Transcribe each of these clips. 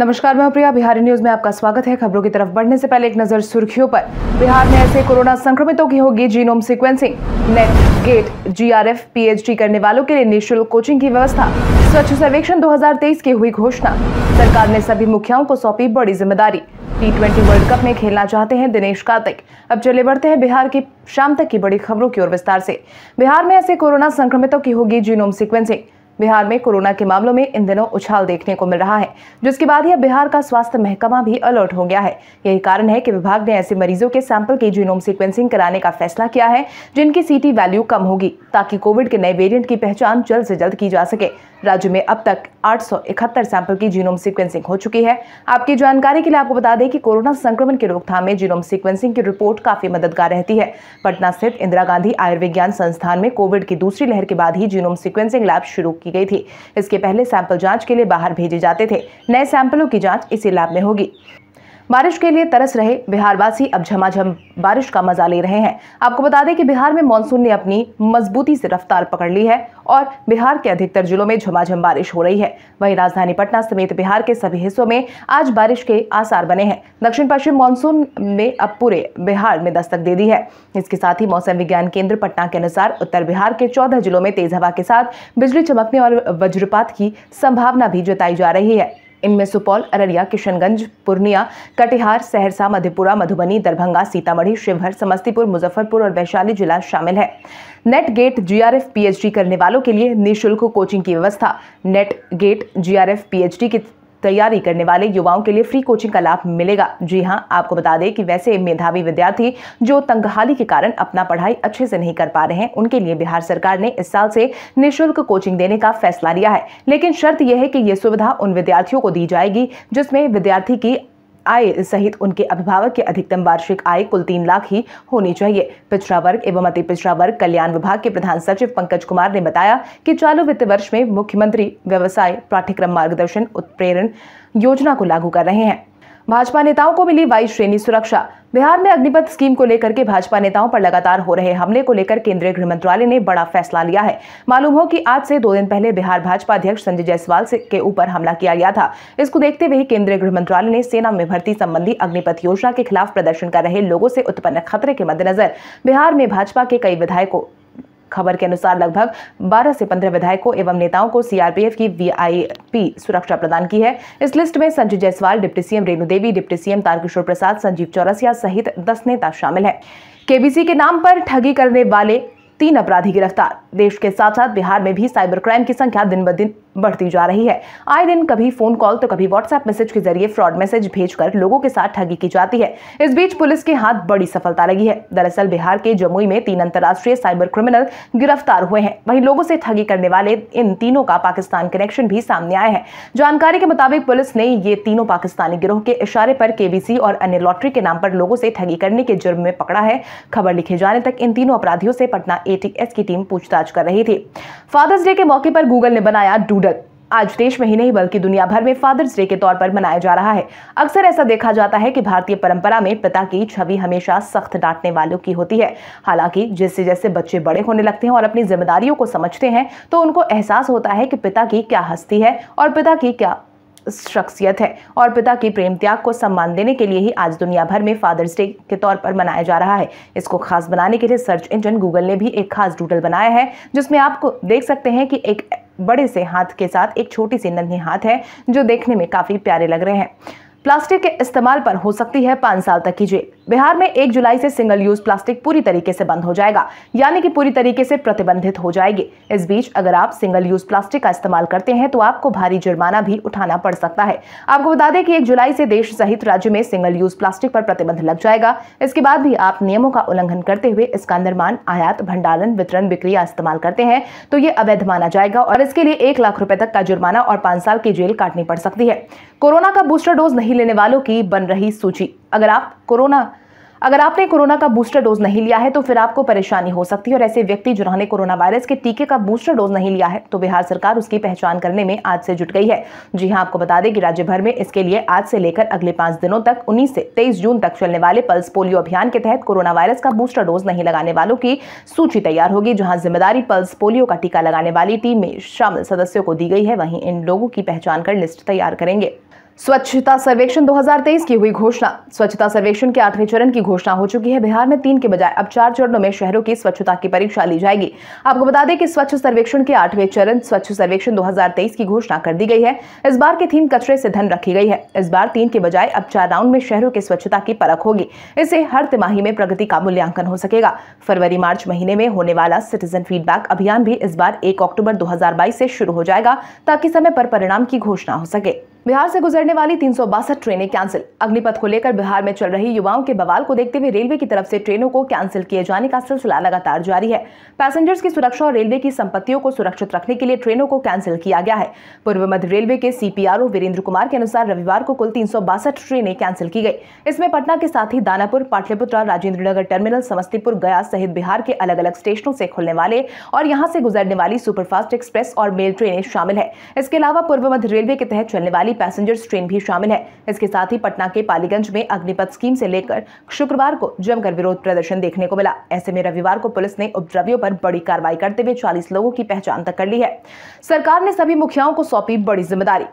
नमस्कार मैं प्रिया बिहारी न्यूज में आपका स्वागत है खबरों की तरफ बढ़ने से पहले एक नजर सुर्खियों पर बिहार में ऐसे कोरोना संक्रमितों की होगी genome sequencing NET GATE JRF PhD करने वालों के लिए निःशुल्क कोचिंग की व्यवस्था स्वच्छ सर्वेक्षण 2023 की हुई घोषणा सरकार ने सभी मुखियाओं को सौंपी बड़ी जिम्मेदारी टी ट्वेंटी वर्ल्ड कप में खेलना चाहते हैं दिनेश कार्तिक अब चले बढ़ते हैं बिहार की शाम तक की बड़ी खबरों की ओर विस्तार से बिहार में ऐसे कोरोना संक्रमितों की होगी जीनोम सीक्वेंसिंग बिहार में कोरोना के मामलों में इन दिनों उछाल देखने को मिल रहा है जिसके बाद यह बिहार का स्वास्थ्य महकमा भी अलर्ट हो गया है यही कारण है कि विभाग ने ऐसे मरीजों के सैंपल की जीनोम सिक्वेंसिंग कराने का फैसला किया है जिनकी सीटी वैल्यू कम होगी ताकि कोविड के नए वेरियंट की पहचान जल्द से जल्द की जा सके राज्य में अब तक आठ सैंपल की जीनोम सीक्वेंसिंग हो चुकी है आपकी जानकारी के लिए आपको बता दें कि कोरोना संक्रमण की रोकथाम में जीनोम सीक्वेंसिंग की रिपोर्ट काफी मददगार रहती है पटना स्थित इंदिरा गांधी आयुर्विज्ञान संस्थान में कोविड की दूसरी लहर के बाद ही जीनोम सिक्वेंसिंग लैब शुरू की गई थी इसके पहले सैंपल जाँच के लिए बाहर भेजे जाते थे नए सैंपलों की जाँच इसी लैब में होगी बारिश के लिए तरस रहे बिहारवासी अब झमाझम बारिश का मजा ले रहे हैं आपको बता दें कि बिहार में मानसून ने अपनी मजबूती से रफ्तार पकड़ ली है और बिहार के अधिकतर जिलों में झमाझम बारिश हो रही है वहीं राजधानी पटना समेत बिहार के सभी हिस्सों में आज बारिश के आसार बने हैं दक्षिण पश्चिम मानसून ने अब पूरे बिहार में दस्तक दे दी है इसके साथ ही मौसम विज्ञान केंद्र पटना के अनुसार उत्तर बिहार के चौदह जिलों में तेज हवा के साथ बिजली चमकने और वज्रपात की संभावना भी जताई जा रही है इनमें सुपौल अररिया किशनगंज पूर्णिया कटिहार सहरसा मधेपुरा मधुबनी दरभंगा सीतामढ़ी शिवहर समस्तीपुर मुजफ्फरपुर और वैशाली जिला शामिल है नेट गेट जीआरएफ पीएचडी करने वालों के लिए निःशुल्क कोचिंग की व्यवस्था नेट गेट जीआरएफ पीएचडी की तैयारी करने वाले युवाओं के लिए फ्री कोचिंग का लाभ मिलेगा जी हाँ आपको बता दें कि वैसे मेधावी विद्यार्थी जो तंगहाली के कारण अपना पढ़ाई अच्छे से नहीं कर पा रहे हैं उनके लिए बिहार सरकार ने इस साल से निःशुल्क कोचिंग देने का फैसला लिया है लेकिन शर्त यह है कि ये सुविधा उन विद्यार्थियों को दी जाएगी जिसमें विद्यार्थी की आय सहित उनके अभिभावक के अधिकतम वार्षिक आय कुल तीन लाख ही होनी चाहिए पिछड़ा वर्ग एवं अति पिछड़ा वर्ग कल्याण विभाग के प्रधान सचिव पंकज कुमार ने बताया कि चालू वित्त वर्ष में मुख्यमंत्री व्यवसाय पाठ्यक्रम मार्गदर्शन उत्प्रेरण योजना को लागू कर रहे हैं भाजपा नेताओं को मिली वायु श्रेणी सुरक्षा बिहार में अग्निपथ स्कीम को लेकर के भाजपा नेताओं पर लगातार हो रहे हमले को लेकर केंद्रीय गृह मंत्रालय ने बड़ा फैसला लिया है मालूम हो कि आज से दो दिन पहले बिहार भाजपा अध्यक्ष संजय जायसवाल के ऊपर हमला किया गया था इसको देखते हुए केंद्रीय गृह मंत्रालय ने सेना में भर्ती संबंधी अग्निपथ योजना के खिलाफ प्रदर्शन कर रहे लोगों से उत्पन्न खतरे के मद्देनजर बिहार में भाजपा के कई विधायकों खबर के अनुसार लगभग 12 से 15 विधायकों एवं नेताओं को सीआरपीएफ की वीआईपी सुरक्षा प्रदान की है इस लिस्ट में Sanjay Jaiswal deputy CM Renu Devi deputy CM Tarkishore Prasad Sanjeev Chaurasia सहित दस नेता शामिल हैं केबीसी के नाम पर ठगी करने वाले तीन अपराधी गिरफ्तार देश के साथ साथ बिहार में भी साइबर क्राइम की संख्या दिन ब दिन बढ़ती जा रही है आए दिन कभी फोन कॉल तो कभी व्हाट्सएप मैसेज के जरिए फ्रॉड मैसेज भेजकर लोगों के साथ ठगी की जाती है इस बीच पुलिस के हाथ बड़ी सफलता लगी है दरअसल बिहार के जमुई में तीन अंतर्राष्ट्रीय साइबर क्रिमिनल गिरफ्तार हुए हैं वहीं लोगों से ठगी करने वाले इन तीनों का पाकिस्तान कनेक्शन भी सामने आया है जानकारी के मुताबिक पुलिस ने ये तीनों पाकिस्तानी गिरोह के इशारे पर के और अन्य लॉटरी के नाम पर लोगों से ठगी करने के जुर्म में पकड़ा है खबर लिखे जाने तक इन तीनों अपराधियों से पटना ए की टीम पूछताछ कर रही थी फादर्स डे के मौके पर गूगल ने बनाया डूडल दिवंगत आज देश में ही नहीं बल्कि दुनिया भर में फादर्स डे के तौर पर मनाया जा रहा है अक्सर ऐसा देखा जाता है कि भारतीय परंपरा में पिता की छवि हमेशा सख्त डांटने वालों की होती है हालांकि जैसे जैसे बच्चे बड़े होने लगते हैं और अपनी जिम्मेदारियों को समझते हैं तो उनको एहसास होता है कि पिता की क्या हस्ती है और पिता की क्या शख्सियत है और पिता की प्रेम त्याग को सम्मान देने के लिए ही आज दुनिया भर में फादर्स डे के तौर पर मनाया जा रहा है इसको खास बनाने के लिए सर्च इंजन गूगल ने भी एक खास डूडल बनाया है जिसमें आपको देख सकते हैं कि एक बड़े से हाथ के साथ एक छोटी सी नन्हे हाथ है जो देखने में काफ़ी प्यारे लग रहे हैं प्लास्टिक के इस्तेमाल पर हो सकती है पाँच साल तक की जेल बिहार में एक जुलाई से सिंगल यूज प्लास्टिक पूरी तरीके से बंद हो जाएगा यानी कि पूरी तरीके से प्रतिबंधित हो जाएगी इस बीच अगर आप सिंगल यूज प्लास्टिक का इस्तेमाल करते हैं तो आपको भारी जुर्माना भी उठाना पड़ सकता है आपको बता दें कि एक जुलाई से देश सहित राज्य में सिंगल यूज प्लास्टिक पर प्रतिबंध लग जाएगा इसके बाद भी आप नियमों का उल्लंघन करते हुए इसका निर्माण आयात भंडारण वितरण बिक्री या इस्तेमाल करते हैं तो ये अवैध माना जाएगा और इसके लिए एक लाख रुपए तक का जुर्माना और पांच साल की जेल काटनी पड़ सकती है कोरोना का बूस्टर डोज नहीं लेने वालों की बन रही सूची अगर आप कोरोना अगर आपने कोरोना का बूस्टर डोज नहीं लिया है तो फिर आपको परेशानी हो सकती है और ऐसे व्यक्ति जिन्होंने कोरोना वायरस के टीके का बूस्टर डोज नहीं लिया है तो बिहार सरकार उसकी पहचान करने में आज से जुट गई है जी हां आपको बता दें कि राज्य भर में इसके लिए आज से लेकर अगले पांच दिनों तक उन्नीस से तेईस जून तक चलने वाले पल्स पोलियो अभियान के तहत कोरोना वायरस का बूस्टर डोज नहीं लगाने वालों की सूची तैयार होगी जहां जिम्मेदारी पल्स पोलियो का टीका लगाने वाली टीम में शामिल सदस्यों को दी गई है वहीं इन लोगों की पहचान कर लिस्ट तैयार करेंगे स्वच्छता सर्वेक्षण 2023 की हुई घोषणा स्वच्छता सर्वेक्षण के आठवें चरण की घोषणा हो चुकी है बिहार में तीन के बजाय अब चार चरणों में शहरों की स्वच्छता की परीक्षा ली जाएगी आपको बता दें कि स्वच्छ सर्वेक्षण के आठवें चरण स्वच्छ सर्वेक्षण 2023 की घोषणा कर दी गई है इस बार की थीम कचरे से धन रखी गई है इस बार तीन के बजाय अब चार राउंड में शहरों की स्वच्छता की परख होगी इससे हर तिमाही में प्रगति का मूल्यांकन हो सकेगा फरवरी मार्च महीने में होने वाला सिटीजन फीडबैक अभियान भी इस बार एक अक्टूबर दो से शुरू हो जाएगा ताकि समय पर परिणाम की घोषणा हो सके बिहार से गुजरने वाली तीन ट्रेनें कैंसिल अग्निपथ को लेकर बिहार में चल रही युवाओं के बवाल को देखते हुए रेलवे की तरफ से ट्रेनों को कैंसिल किए जाने का सिलसिला लगातार जारी है पैसेंजर्स की सुरक्षा और रेलवे की संपत्तियों को सुरक्षित रखने के लिए ट्रेनों को कैंसिल किया गया है पूर्व मध्य रेलवे के सीपीआरओ वीरेंद्र कुमार के अनुसार रविवार को कुल तीन ट्रेनें कैंसिल की गई इसमें पटना के साथ ही दानापुर पाटलिपुत्र राजेंद्र नगर टर्मिनल समस्तीपुर गया सहित बिहार के अलग अलग स्टेशनों से खुलने वाले और यहाँ से गुजरने वाली सुपरफास्ट एक्सप्रेस और मेल ट्रेनें शामिल है इसके अलावा पूर्व मध्य रेलवे के तहत चलने वाली वाली पैसेंजर्स ट्रेन भी शामिल है इसके साथ ही पटना के पालीगंज में अग्निपथ स्कीम से लेकर शुक्रवार को जमकर विरोध प्रदर्शन देखने को मिला ऐसे में रविवार को पुलिस ने उपद्रवियों पर बड़ी कार्रवाई करते हुए चालीस लोगों की पहचान तक कर ली है सरकार ने सभी मुखियाओं को सौंपी बड़ी जिम्मेदारी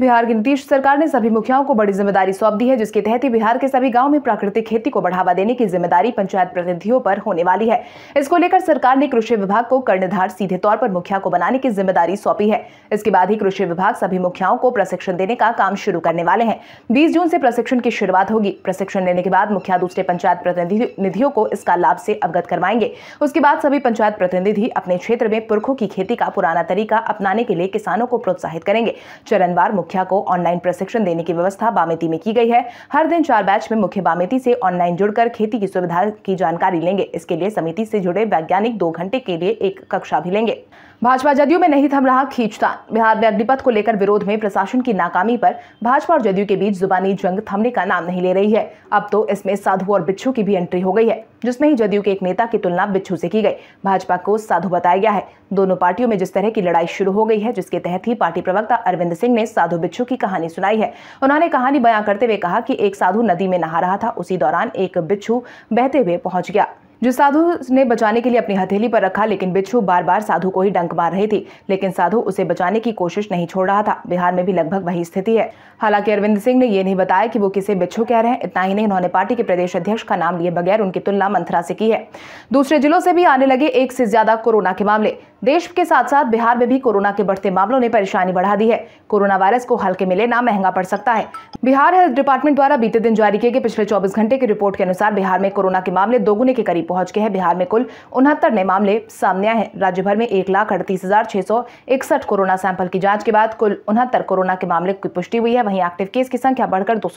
बिहार की नीतीश सरकार ने सभी मुखियाओं को बड़ी जिम्मेदारी सौंप दी है जिसके तहत ही बिहार के सभी गांव में प्राकृतिक खेती को बढ़ावा देने की जिम्मेदारी पंचायत प्रतिनिधियों पर होने वाली है इसको लेकर सरकार ने कृषि विभाग को कर्णधार सीधे तौर पर मुखिया को बनाने की जिम्मेदारी सौंपी है इसके बाद ही कृषि विभाग सभी मुखियाओं को प्रशिक्षण देने का काम शुरू करने वाले हैं बीस जून से प्रशिक्षण की शुरुआत होगी प्रशिक्षण लेने के बाद मुखिया दूसरे पंचायत प्रतिनिधियों को इसका लाभ से अवगत करवाएंगे उसके बाद सभी पंचायत प्रतिनिधि अपने क्षेत्र में पुरखों की खेती का पुराना तरीका अपनाने के लिए किसानों को प्रोत्साहित करेंगे चरणवार मुखिया को ऑनलाइन प्रशिक्षण देने की व्यवस्था बामेती में की गई है हर दिन चार बैच में मुख्य बामेती से ऑनलाइन जुड़कर खेती की सुविधा की जानकारी लेंगे इसके लिए समिति से जुड़े वैज्ञानिक दो घंटे के लिए एक कक्षा भी लेंगे भाजपा जदयू में नहीं थम रहा खींचतान बिहार में अग्निपथ को लेकर विरोध में प्रशासन की नाकामी पर भाजपा और जदयू के बीच जुबानी जंग थमने का नाम नहीं ले रही है अब तो इसमें साधु और बिच्छू की भी एंट्री हो गई है जिसमें ही जदयू के एक नेता की तुलना बिच्छू से की गई भाजपा को साधु बताया गया है दोनों पार्टियों में जिस तरह की लड़ाई शुरू हो गई है जिसके तहत ही पार्टी प्रवक्ता अरविंद सिंह ने साधु बिच्छू की कहानी सुनाई है उन्होंने कहानी बयां करते हुए कहा कि एक साधु नदी में नहा रहा था उसी दौरान एक बिच्छू बहते हुए पहुंच गया जो साधु ने बचाने के लिए अपनी हथेली पर रखा लेकिन बिच्छू बार बार साधु को ही डंक मार रही थी लेकिन साधु उसे बचाने की कोशिश नहीं छोड़ रहा था बिहार में भी लगभग वही स्थिति है हालांकि अरविंद सिंह ने यह नहीं बताया कि वो किसे बिच्छू कह रहे हैं इतना ही नहीं उन्होंने पार्टी के प्रदेश अध्यक्ष का नाम लिए बगैर उनकी तुलना मंथरा से की है दूसरे जिलों से भी आने लगे एक से ज्यादा कोरोना के मामले देश के साथ साथ बिहार में भी कोरोना के बढ़ते मामलों ने परेशानी बढ़ा दी है कोरोना वायरस को हल्के मिले ना महंगा पड़ सकता है बिहार हेल्थ डिपार्टमेंट द्वारा बीते दिन जारी किए गए पिछले चौबीस घंटे की रिपोर्ट के अनुसार बिहार में कोरोना के मामले दोगुने के करीब पहुंच गए हैं बिहार में कुल उनहत्तर नए मामले सामने आए हैं राज्य भर में एक लाख अड़तीस हजार छह सौ इकसठ कोरोना सैंपल की जांच के बाद कुल उनहत्तर कोरोना के मामले की पुष्टि हुई है वहीं एक्टिव केस की संख्या बढ़कर दो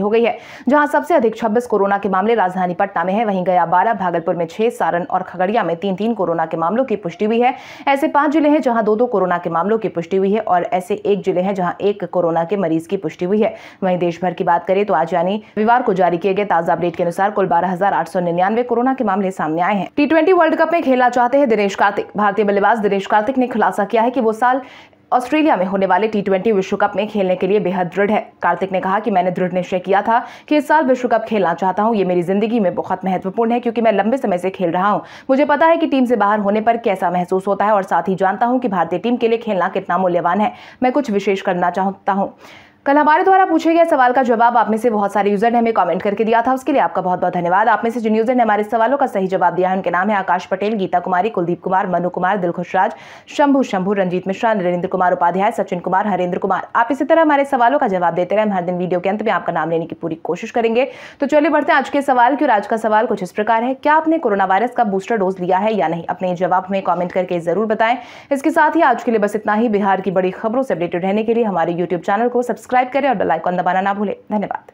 हो गई है जहां सबसे अधिक छब्बीस कोरोना के मामले राजधानी पटना में है वहीं गया बारह भागलपुर में छह सारण और खगड़िया में तीन तीन कोरोना के मामलों की पुष्टि हुई है ऐसे पांच जिले हैं जहां दो दो कोरोना के मामलों की पुष्टि हुई है और ऐसे एक जिले हैं जहां एक कोरोना के मरीज की पुष्टि हुई है वहीं देश भर की बात करें तो आज यानी रविवार को जारी किए गए ताजा अपडेट के अनुसार कुल बारह कोरोना के मामले सामने आए हैं टी ट्वेंटी वर्ल्ड कप में खेलना चाहते हैं दिनेश कार्तिक भारतीय बल्लेबाज दिनेश कार्तिक ने खुलासा किया है कि वो साल ऑस्ट्रेलिया में होने वाले टी ट्वेंटी विश्व कप में खेलने के लिए बेहद दृढ़ है कार्तिक ने कहा कि मैंने दृढ़ निश्चय किया था कि इस साल विश्व कप खेलना चाहता हूं ये मेरी जिंदगी में बहुत महत्वपूर्ण है क्योंकि मैं लंबे समय से खेल रहा हूं मुझे पता है कि टीम से बाहर होने पर कैसा महसूस होता है और साथ ही जानता हूँ कि भारतीय टीम के लिए खेलना कितना मूल्यवान है मैं कुछ विशेष करना चाहता हूँ कल हमारे द्वारा पूछे गए सवाल का जवाब आप में से बहुत सारे यूजर ने हमें कमेंट करके दिया था उसके लिए आपका बहुत बहुत धन्यवाद आप में से जिन यूजर ने हमारे सवालों का सही जवाब दिया है उनके नाम है आकाश पटेल गीता कुमारी कुलदीप कुमार मनु कुमार दिलखुश राज शंभु शंभु रंजीत मिश्रा नरेंद्र कुमार उपाध्याय सचिन कुमार हरेंद्र कुमार आप इसी तरह हमारे सवालों का जवाब देते रहे हम हर दिन वीडियो के अंत में आपका नाम लेने की पूरी कोशिश करेंगे तो चलिए बढ़ते हैं आज के सवाल की और आज का सवाल कुछ इस प्रकार है क्या आपने कोरोना वायरस का बूस्टर डोज लिया है या नहीं अपने जवाब हमें कॉमेंट करके जरूर बताएं इसके साथ ही आज के लिए बस इतना ही बिहार की बड़ी खबरों से अपडेटेड रहने के लिए हमारे यूट्यूब चैनल को सब्सक्राइब सब्सक्राइब करें और बेल आइकॉन दबाना ना भूलें धन्यवाद